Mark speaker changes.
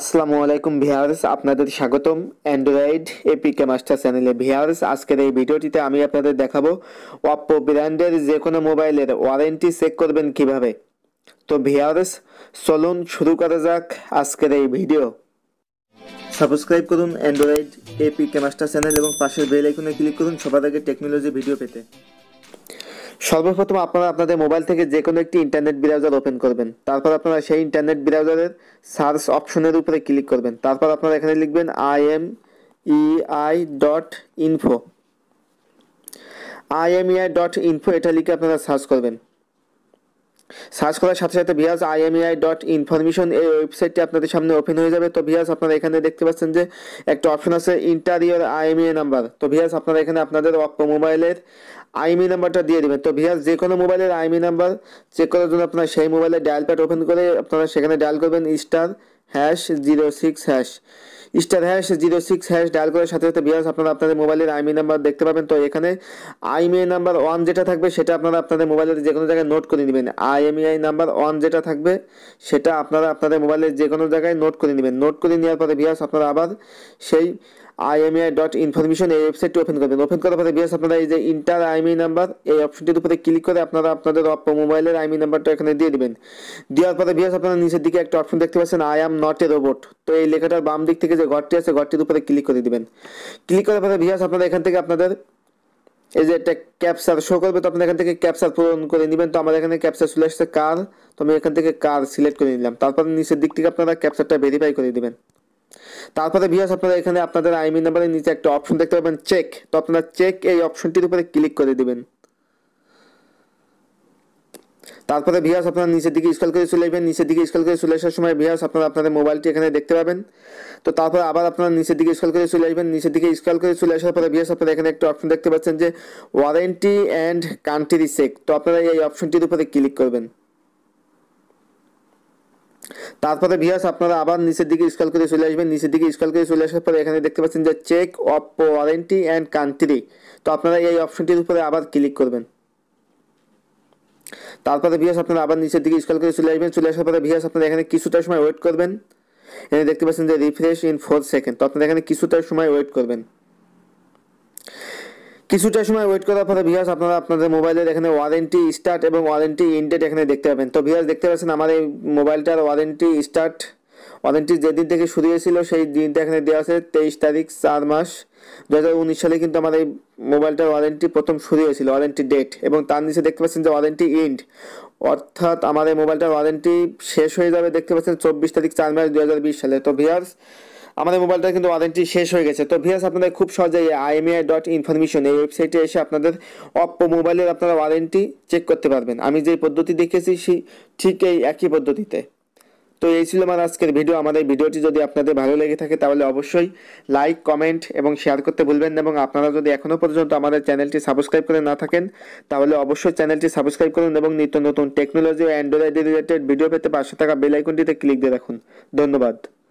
Speaker 1: আসসালামু আলাইকুম ভিহার্স আপনাদের স্বাগতম অ্যান্ড্রয়েড এপিকে মাস্টার চ্যানেলে ভিহার্স আজকের এই ভিডিওটিতে আমি আপনাদের দেখাবো অপ্পো ব্র্যান্ডের যে কোনো মোবাইলের ওয়ারেন্টি চেক করবেন কিভাবে তো ভিহার্স চলুন শুরু করা যাক আজকের এই ভিডিও সাবস্ক্রাইব করুন অ্যান্ড্রয়েড এপিকে মাস্টার চ্যানেল এবং পাশের বেল আইকনে ক্লিক করুন সবার আগে টেকনোলজি ভিডিও পেতে সর্বপ্রথম আপনারা আপনাদের মোবাইল থেকে যে কোনো একটি ইন্টারনেট ব্রাউজার ওপেন করবেন তারপর আপনারা সেই ইন্টারনেট ব্রাউজারের সার্চ অপশনের উপরে ক্লিক করবেন তারপর আপনারা এখানে লিখবেন I M E I dot info I M E I dot info এটা লিখে আপনারা সার্চ করবেন সার্চ করার সাথে সাথে ভিয়াস আইএমএআই ডট ইনফরমেশন এই ওয়েবসাইটটি আপনাদের সামনে ওপেন হয়ে যাবে তো ভিয়াস আপনারা এখানে দেখতে পাচ্ছেন যে একটা অপশন আছে ইন্টারিয়র আইএমএ নাম্বার তো ভিয়াস আপনারা এখানে আপনাদের অপো মোবাইলের আইএমই নাম্বারটা দিয়ে দেবেন তো ভিয়াস যে কোনো মোবাইলের আইমি নাম্বার চেক করার জন্য আপনারা সেই মোবাইলের ডায়াল প্যাড ওপেন করে আপনারা সেখানে ডায়াল করবেন star hash zero six hash star hash zero six hash dial করার সাথে সাথে বিয়াস আপনারা আপনাদের মোবাইলের আইমি নাম্বার দেখতে পাবেন তো এখানে আই নাম্বার ওয়ান যেটা থাকবে সেটা আপনারা আপনাদের মোবাইলের যে কোনো জায়গায় নোট করে নেবেন আইএমইআই নাম্বার ওয়ান যেটা থাকবে সেটা আপনারা আপনাদের মোবাইলের যে কোনো জায়গায় নোট করে নেবেন নোট করে নেওয়ার পরে বিয়াস আপনারা আবার সেই আইএমআই ডট ইনফরমেশন এই ওয়েবসাইটটি ওপেন করবেন ওপেন করার পরে বিয়াস আপনারা এই যে ইন্টার আইমি নাম্বার এই অপশনটির উপরে ক্লিক করে আপনারা আপনাদের মোবাইলের আইমি নাম্বারটা এখানে দিয়ে দিবেন দেওয়ার পরে বিয়াস আপনারা নিচের দিকে একটা অপশন দেখতে পাচ্ছেন I am not a robot তো এই লেখাটার বাম দিক থেকে যে যে ঘরটি আছে ঘরটির উপরে ক্লিক করে দিবেন ক্লিক করার পরে ভিয়াস আপনারা এখান থেকে আপনাদের এই যে একটা ক্যাপচার শো করবে তো আপনারা এখান থেকে ক্যাপচার পূরণ করে নেবেন তো আমাদের এখানে ক্যাপচার চলে আসছে কার তো আমি এখান থেকে কার সিলেক্ট করে নিলাম তারপরে নিচের দিক থেকে আপনারা ক্যাপচারটা ভেরিফাই করে দিবেন তারপরে ভিয়াস আপনারা এখানে আপনাদের আইমি নাম্বারের নিচে একটা অপশন দেখতে পাবেন চেক তো আপনারা চেক এই অপশনটির উপরে ক্লিক করে দিবেন তারপরে ভিয়াস আপনার নিচের দিকে স্কল করে চলে আসবেন নিচের দিকে স্কল করে চলে আসার সময় ভিহাস আপনারা আপনাদের মোবাইলটি এখানে দেখতে পাবেন তো তারপর আবার আপনার নিচের দিকে স্কল করে চলে আসবেন নিচের দিকে স্কল করে চলে আসার পরে ভিহাস আপনারা এখানে একটা অপশন দেখতে পাচ্ছেন যে ওয়ারেন্টি অ্যান্ড কান্ট্রি চেক তো আপনারা এই অপশনটির উপরে ক্লিক করবেন তারপরে ভিয়াস আপনারা আবার নিচের দিকে স্কল করে চলে আসবেন নিচের দিকে স্কল করে চলে আসার পরে এখানে দেখতে পাচ্ছেন যে check of warranty and country তো আপনারা এই অপশনটির উপরে আবার ক্লিক করবেন তারপরে ভিয়াস আপনারা আবার নিচের দিকে স্কল করে চলে আসবেন চলে আসার পরে ভিয়াস আপনারা এখানে কিছুটা সময় ওয়েট করবেন এখানে দেখতে পাচ্ছেন যে রিফ্রেশ ইন ফোর সেকেন্ড তো আপনারা এখানে কিছুটা সময় ওয়েট করবেন কিছুটা সময় ওয়েট করার পরে ভিয়াস আপনারা আপনাদের মোবাইলের এখানে ওয়ারেন্টি স্টার্ট এবং ওয়ারেন্টি ইনডেট এখানে দেখতে পাবেন তো ভিয়াস দেখতে পাচ্ছেন আমার এই মোবাইলটার ওয়ারেন্টি স্টার্ট ওয়ারেন্টি যেদিন থেকে শুরু হয়েছিল সেই দিনটা এখানে দেওয়া আছে তেইশ তারিখ চার মাস দু হাজার উনিশ সালে কিন্তু আমার এই মোবাইলটার ওয়ারেন্টি প্রথম শুরু হয়েছিল ওয়ারেন্টি ডেট এবং তার নিচে দেখতে পাচ্ছেন যে ওয়ারেন্টি ইন্ড অর্থাৎ আমার এই মোবাইলটার ওয়ারেন্টি শেষ হয়ে যাবে দেখতে পাচ্ছেন চব্বিশ তারিখ চার মাস দু হাজার বিশ সালে তো ভিয়ার্স আমাদের মোবাইলটা কিন্তু ওয়ারেন্টি শেষ হয়ে গেছে তো ভিয়াস আপনাদের খুব সহজেই আইএমআই ডট ইনফরমেশন এই ওয়েবসাইটে এসে আপনাদের অপ্পো মোবাইলের আপনারা ওয়ারেন্টি চেক করতে পারবেন আমি যে পদ্ধতি দেখেছি সেই ঠিক এই একই পদ্ধতিতে তো এই ছিল আমার আজকের ভিডিও আমাদের ভিডিওটি যদি আপনাদের ভালো লেগে থাকে তাহলে অবশ্যই লাইক কমেন্ট এবং শেয়ার করতে ভুলবেন না এবং আপনারা যদি এখনও পর্যন্ত আমাদের চ্যানেলটি সাবস্ক্রাইব করে না থাকেন তাহলে অবশ্যই চ্যানেলটি সাবস্ক্রাইব করুন এবং নিত্য নতুন টেকনোলজি ও অ্যান্ড্রয়েড রিলেটেড ভিডিও পেতে পাশে থাকা বেল ক্লিক দিয়ে রাখুন ধন্যবাদ